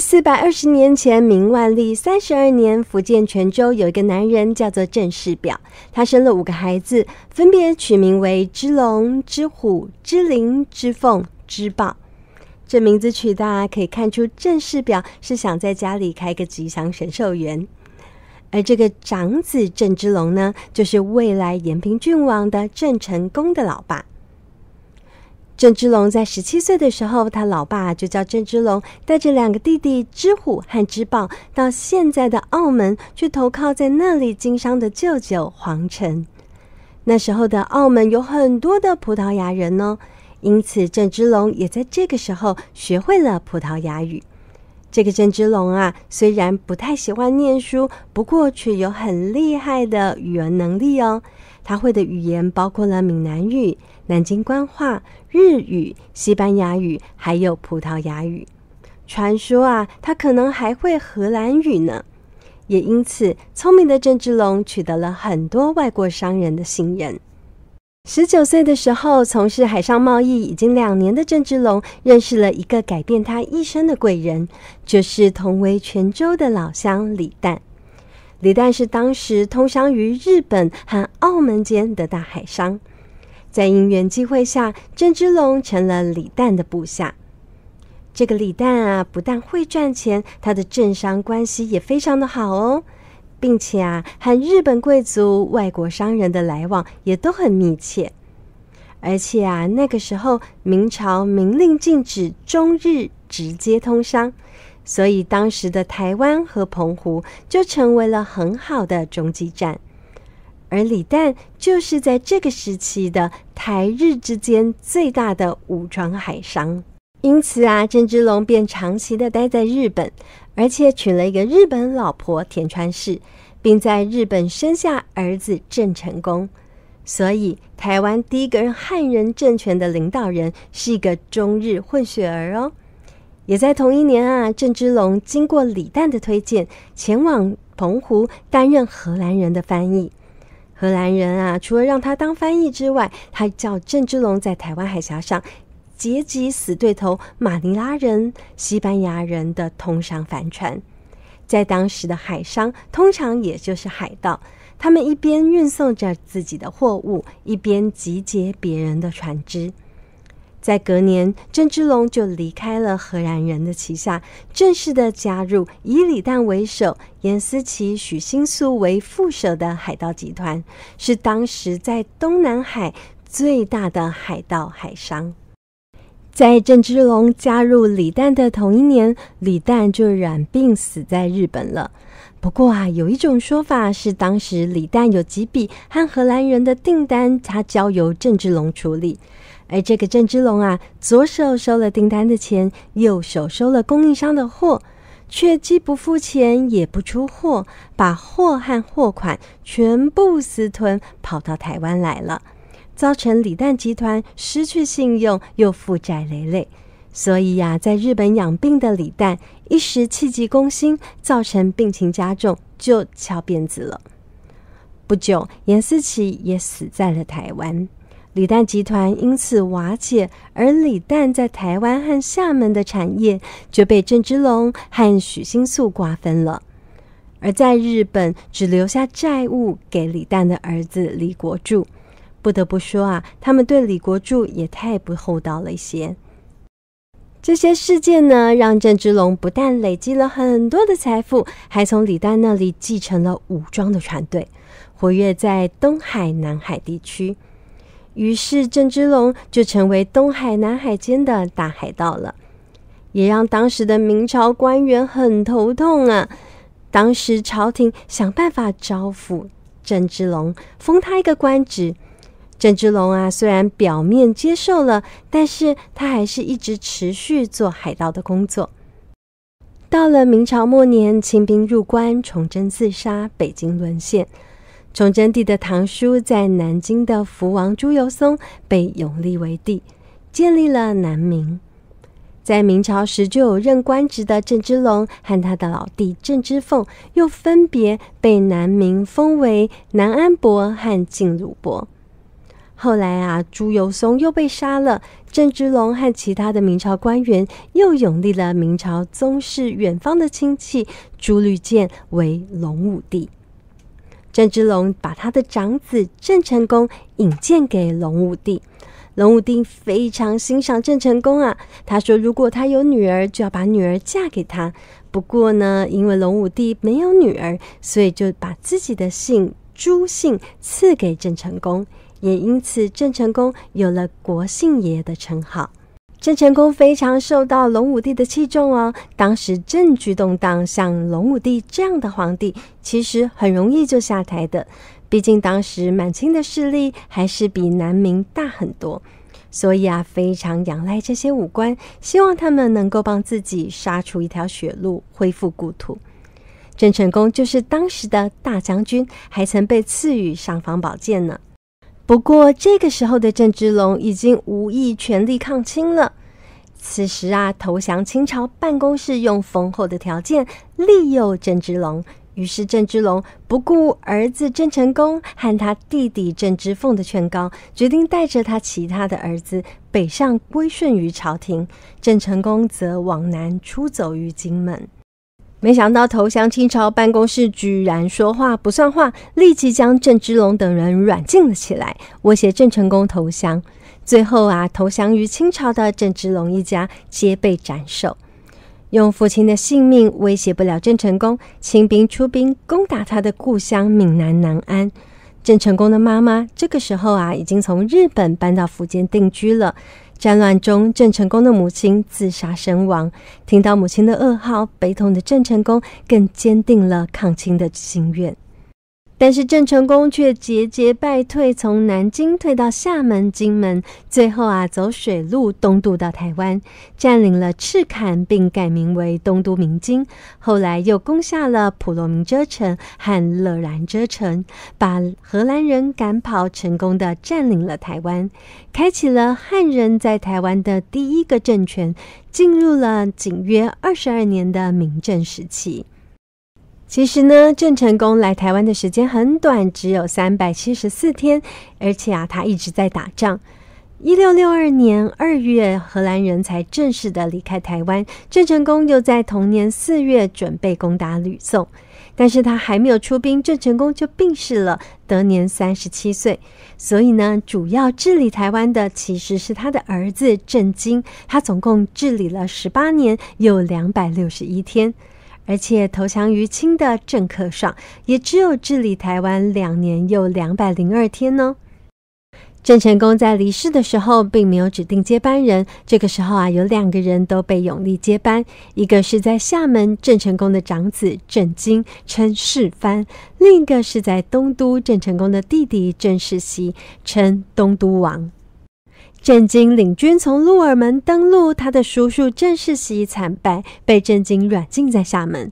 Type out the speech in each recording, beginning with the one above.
四百二十年前，明万历三十二年，福建泉州有一个男人叫做郑世表，他生了五个孩子，分别取名为之龙、之虎、之麟、之凤、之豹。这名字取，大可以看出郑世表是想在家里开个吉祥神兽园。而这个长子郑之龙呢，就是未来延平郡王的郑成功的老爸。郑芝龙在十七岁的时候，他老爸就叫郑芝龙带着两个弟弟芝虎和芝豹到现在的澳门去投靠，在那里经商的舅舅黄晨。那时候的澳门有很多的葡萄牙人哦，因此郑芝龙也在这个时候学会了葡萄牙语。这个郑芝龙啊，虽然不太喜欢念书，不过却有很厉害的语言能力哦。他会的语言包括了闽南语。南京官话、日语、西班牙语，还有葡萄牙语。传说啊，他可能还会荷兰语呢。也因此，聪明的郑芝龙取得了很多外国商人的信任。十九岁的时候，从事海上贸易已经两年的郑芝龙，认识了一个改变他一生的贵人，就是同为泉州的老乡李旦。李旦是当时通商于日本和澳门间的大海商。在因缘际会下，郑芝龙成了李旦的部下。这个李旦啊，不但会赚钱，他的政商关系也非常的好哦，并且啊，和日本贵族、外国商人的来往也都很密切。而且啊，那个时候明朝明令禁止中日直接通商，所以当时的台湾和澎湖就成为了很好的中继站。而李旦就是在这个时期的台日之间最大的武装海商，因此啊，郑芝龙便长期的待在日本，而且娶了一个日本老婆田川氏，并在日本生下儿子郑成功。所以，台湾第一个汉人政权的领导人是一个中日混血儿哦。也在同一年啊，郑芝龙经过李旦的推荐，前往澎湖担任荷兰人的翻译。荷兰人啊，除了让他当翻译之外，他叫郑芝龙在台湾海峡上截击死对头马尼拉人、西班牙人的通商帆船。在当时的海商，通常也就是海盗，他们一边运送着自己的货物，一边集结别人的船只。在隔年，郑芝龙就离开了荷兰人的旗下，正式的加入以李旦为首、严思齐、许新素为副手的海盗集团，是当时在东南海最大的海盗海商。在郑芝龙加入李旦的同一年，李旦就染病死在日本了。不过啊，有一种说法是，当时李旦有几笔和荷兰人的订单，他交由郑芝龙处理。而这个郑之龙啊，左手收了订单的钱，右手收了供应商的货，却既不付钱也不出货，把货和货款全部私吞，跑到台湾来了，造成李旦集团失去信用，又负债累累。所以呀，在日本养病的李旦一时气急攻心，造成病情加重，就翘辫子了。不久，严思琪也死在了台湾。李旦集团因此瓦解，而李旦在台湾和厦门的产业就被郑芝龙和许新素瓜分了。而在日本，只留下债务给李旦的儿子李国柱。不得不说啊，他们对李国柱也太不厚道了一些。这些事件呢，让郑芝龙不但累积了很多的财富，还从李旦那里继承了武装的船队，活跃在东海、南海地区。于是郑芝龙就成为东海、南海间的大海盗了，也让当时的明朝官员很头痛啊。当时朝廷想办法招抚郑芝龙，封他一个官职。郑芝龙啊，虽然表面接受了，但是他还是一直持续做海盗的工作。到了明朝末年，清兵入关，崇祯自杀，北京沦陷。崇祯帝的堂叔在南京的福王朱由崧被永立为帝，建立了南明。在明朝时就有任官职的郑芝龙和他的老弟郑芝凤，又分别被南明封为南安伯和靖鲁伯。后来啊，朱由崧又被杀了，郑芝龙和其他的明朝官员又永立了明朝宗室远方的亲戚朱律建为隆武帝。郑芝龙把他的长子郑成功引荐给龙武帝，龙武帝非常欣赏郑成功啊。他说：“如果他有女儿，就要把女儿嫁给他。”不过呢，因为龙武帝没有女儿，所以就把自己的姓朱姓赐给郑成功，也因此郑成功有了国姓爷的称号。郑成功非常受到隆武帝的器重哦。当时政局动荡，像隆武帝这样的皇帝，其实很容易就下台的。毕竟当时满清的势力还是比南明大很多，所以啊，非常仰赖这些武官，希望他们能够帮自己杀出一条血路，恢复故土。郑成功就是当时的大将军，还曾被赐予尚方宝剑呢。不过，这个时候的郑芝龙已经无意全力抗清了。此时啊，投降清朝办公室用丰厚的条件利诱郑芝龙，于是郑芝龙不顾儿子郑成功和他弟弟郑芝凤的劝告，决定带着他其他的儿子北上归顺于朝廷，郑成功则往南出走于金门。没想到投降清朝办公室居然说话不算话，立即将郑芝龙等人软禁了起来，威胁郑成功投降。最后啊，投降于清朝的郑芝龙一家皆被斩首。用父亲的性命威胁不了郑成功，清兵出兵攻打他的故乡闽南南安。郑成功的妈妈这个时候啊，已经从日本搬到福建定居了。战乱中，郑成功的母亲自杀身亡。听到母亲的噩耗，悲痛的郑成功更坚定了抗清的心愿。但是郑成功却节节败退，从南京退到厦门、金门，最后啊走水路东渡到台湾，占领了赤坎，并改名为东都明京。后来又攻下了普罗民遮城和乐然遮城，把荷兰人赶跑，成功的占领了台湾，开启了汉人在台湾的第一个政权，进入了仅约二十二年的明政时期。其实呢，郑成功来台湾的时间很短，只有三百七十四天，而且啊，他一直在打仗。一六六二年二月，荷兰人才正式的离开台湾，郑成功又在同年四月准备攻打吕宋，但是他还没有出兵，郑成功就病逝了，得年三十七岁。所以呢，主要治理台湾的其实是他的儿子郑经，他总共治理了十八年，有两百六十一天。而且投降于清的郑克爽，也只有治理台湾两年又两百零二天呢。郑成功在离世的时候，并没有指定接班人。这个时候啊，有两个人都被永历接班，一个是在厦门郑成功的长子郑经，称世藩；另一个是在东都郑成功的弟弟郑世袭，称东都王。郑经领军从鹿耳门登陆，他的叔叔郑世袭惨败，被郑经软禁在厦门。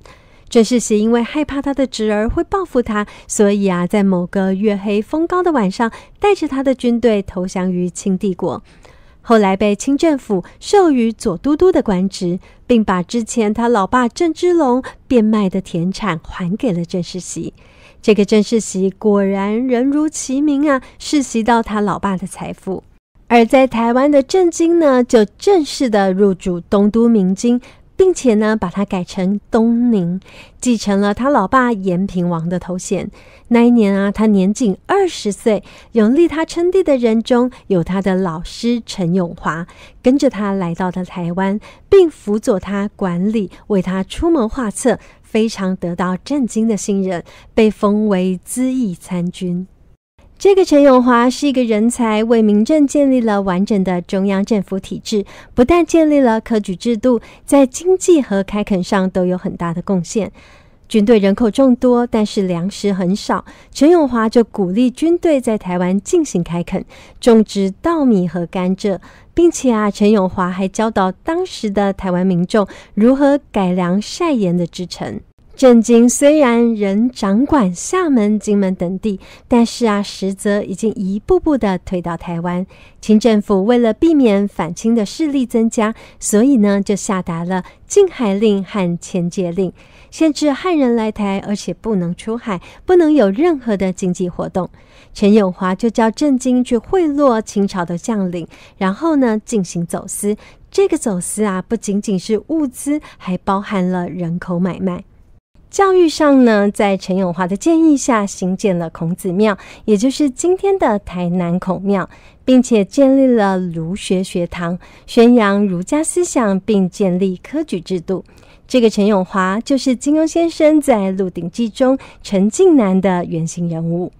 郑世袭因为害怕他的侄儿会报复他，所以啊，在某个月黑风高的晚上，带着他的军队投降于清帝国。后来被清政府授予左都督的官职，并把之前他老爸郑芝龙变卖的田产还给了郑世袭。这个郑世袭果然人如其名啊，世袭到他老爸的财富。而在台湾的郑经呢，就正式的入主东都明京，并且呢，把它改成东宁，继承了他老爸延平王的头衔。那一年啊，他年仅二十岁，永立他称帝的人中有他的老师陈永华，跟着他来到了台湾，并辅佐他管理，为他出谋划策，非常得到郑经的信任，被封为资义参军。这个陈永华是一个人才，为民政建立了完整的中央政府体制，不但建立了科举制度，在经济和开垦上都有很大的贡献。军队人口众多，但是粮食很少，陈永华就鼓励军队在台湾进行开垦，种植稻米和甘蔗，并且啊，陈永华还教导当时的台湾民众如何改良晒盐的制成。郑惊虽然仍掌管厦门、金门等地，但是啊，实则已经一步步的推到台湾。清政府为了避免反清的势力增加，所以呢就下达了禁海令和迁界令，限制汉人来台，而且不能出海，不能有任何的经济活动。陈永华就叫郑经去贿赂清朝的将领，然后呢进行走私。这个走私啊，不仅仅是物资，还包含了人口买卖。教育上呢，在陈永华的建议下，兴建了孔子庙，也就是今天的台南孔庙，并且建立了儒学学堂，宣扬儒家思想，并建立科举制度。这个陈永华就是金庸先生在《鹿鼎记》中陈近南的原型人物。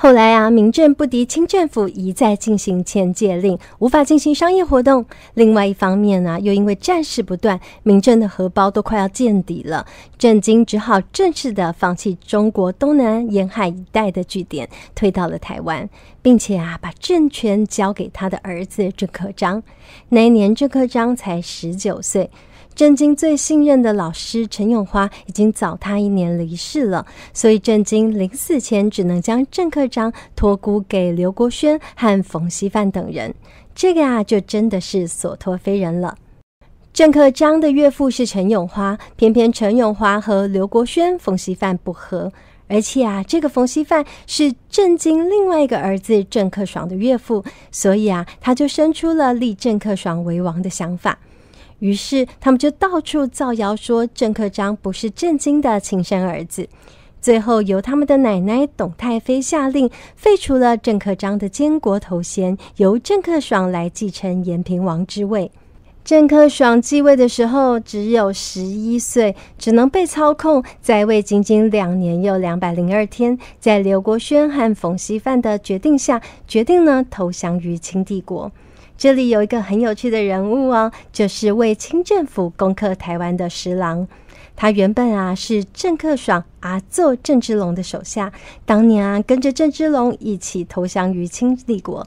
后来啊，明政不敌清政府，一再进行迁界令，无法进行商业活动。另外一方面呢，又因为战事不断，明政的荷包都快要见底了。郑经只好正式的放弃中国东南沿海一带的据点，退到了台湾，并且啊，把政权交给他的儿子郑克璋。那一年，郑克璋才十九岁。郑经最信任的老师陈永华已经早他一年离世了，所以郑经临死前只能将郑克章托孤给刘国轩和冯锡范等人。这个啊，就真的是所托非人了。郑克章的岳父是陈永华，偏偏陈永华和刘国轩、冯锡范不和，而且啊，这个冯锡范是郑经另外一个儿子郑克爽的岳父，所以啊，他就生出了立郑克爽为王的想法。于是，他们就到处造谣说郑克璋不是郑经的亲生儿子。最后，由他们的奶奶董太妃下令废除了郑克璋的监国头衔，由郑克爽来继承延平王之位。郑克爽继位的时候只有十一岁，只能被操控，在位仅仅两年又两百零二天，在刘国轩和冯锡范的决定下，决定呢投降于清帝国。这里有一个很有趣的人物哦，就是为清政府攻克台湾的石郎。他原本啊是郑克爽阿做郑芝龙的手下，当年啊跟着郑芝龙一起投降于清帝国。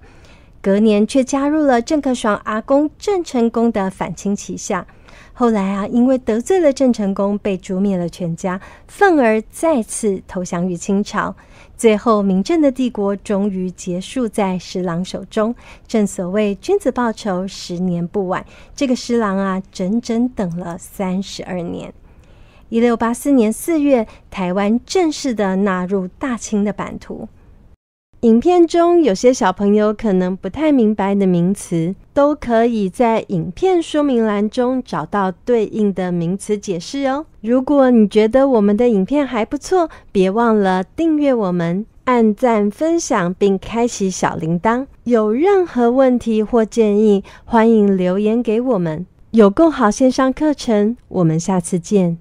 隔年却加入了郑克爽阿公郑成功的反清旗下，后来啊，因为得罪了郑成功，被诛灭了全家，愤而再次投降于清朝。最后明郑的帝国终于结束在施琅手中。正所谓君子报仇，十年不晚。这个施琅啊，整整等了三十二年。一六八四年四月，台湾正式的纳入大清的版图。影片中有些小朋友可能不太明白的名词，都可以在影片说明栏中找到对应的名词解释哦。如果你觉得我们的影片还不错，别忘了订阅我们、按赞、分享，并开启小铃铛。有任何问题或建议，欢迎留言给我们。有更好线上课程，我们下次见。